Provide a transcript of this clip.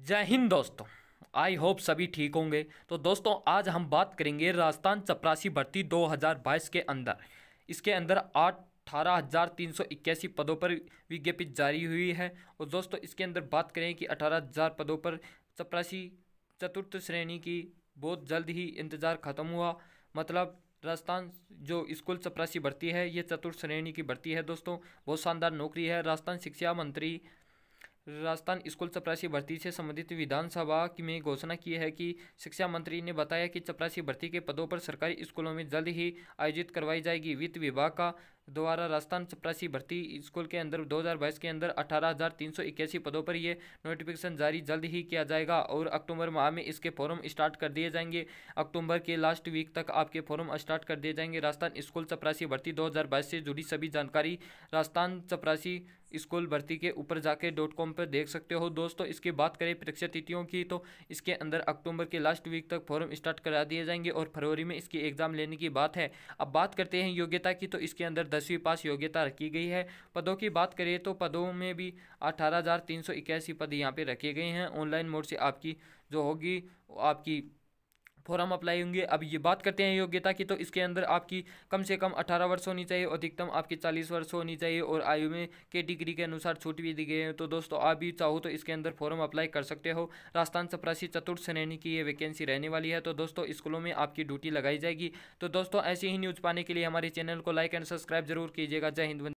जय हिंद दोस्तों I hope सभी ठीक होंगे तो दोस्तों आज हम बात करेंगे राजस्थान चपरासी भर्ती 2022 के अंदर इसके अंदर आठ अठारह हज़ार तीन सौ इक्यासी पदों पर विज्ञप्ति जारी हुई है और दोस्तों इसके अंदर बात करें कि अठारह हज़ार पदों पर चपरासी चतुर्थ श्रेणी की बहुत जल्द ही इंतज़ार ख़त्म हुआ मतलब राजस्थान जो स्कूल चपरासी भर्ती है ये चतुर्थ श्रेणी की भर्ती है दोस्तों बहुत शानदार नौकरी है राजस्थान शिक्षा मंत्री राजस्थान स्कूल चपरासी भर्ती से संबंधित विधानसभा में घोषणा की है कि शिक्षा मंत्री ने बताया कि चपरासी भर्ती के पदों पर सरकारी स्कूलों में जल्द ही आयोजित करवाई जाएगी वित्त विभाग का द्वारा राजस्थान चपरासी भर्ती स्कूल के अंदर 2022 के अंदर अठारह पदों पर यह नोटिफिकेशन जारी जल्द ही किया जाएगा और अक्टूबर माह में इसके फॉर्म स्टार्ट कर दिए जाएंगे अक्टूबर के लास्ट वीक तक आपके फॉर्म स्टार्ट कर दिए जाएंगे राजस्थान स्कूल चपरासी भर्ती दो से जुड़ी सभी जानकारी राजस्थान चपरासी स्कूल भर्ती के ऊपर जाके डॉट कॉम पर देख सकते हो दोस्तों इसकी बात करें परीक्षा तिथियों की तो इसके अंदर अक्टूबर के लास्ट वीक तक फॉर्म स्टार्ट करा दिए जाएंगे और फरवरी में इसकी एग्ज़ाम लेने की बात है अब बात करते हैं योग्यता की तो इसके अंदर दसवीं पास योग्यता रखी गई है पदों की बात करें तो पदों में भी अठारह पद यहाँ पर रखे गए हैं ऑनलाइन मोड से आपकी जो होगी आपकी फॉर्म अप्लाई होंगे अब ये बात करते हैं योग्यता की तो इसके अंदर आपकी कम से कम 18 वर्ष होनी चाहिए अधिकतम आपकी 40 वर्ष होनी चाहिए और आयु में के डिग्री के अनुसार छूट भी दी गई है तो दोस्तों आप भी चाहो तो इसके अंदर फॉर्म अप्लाई कर सकते हो राजस्थान चपरासी चतुर्थ श्रेणी की ये वैकेंसी रहने वाली है तो दोस्तों स्कूलों में आपकी ड्यूटी लगाई जाएगी तो दोस्तों ऐसी ही न्यूज़ पाने के लिए हमारे चैनल को लाइक एंड सब्सक्राइब जरूर कीजिएगा जय हिंद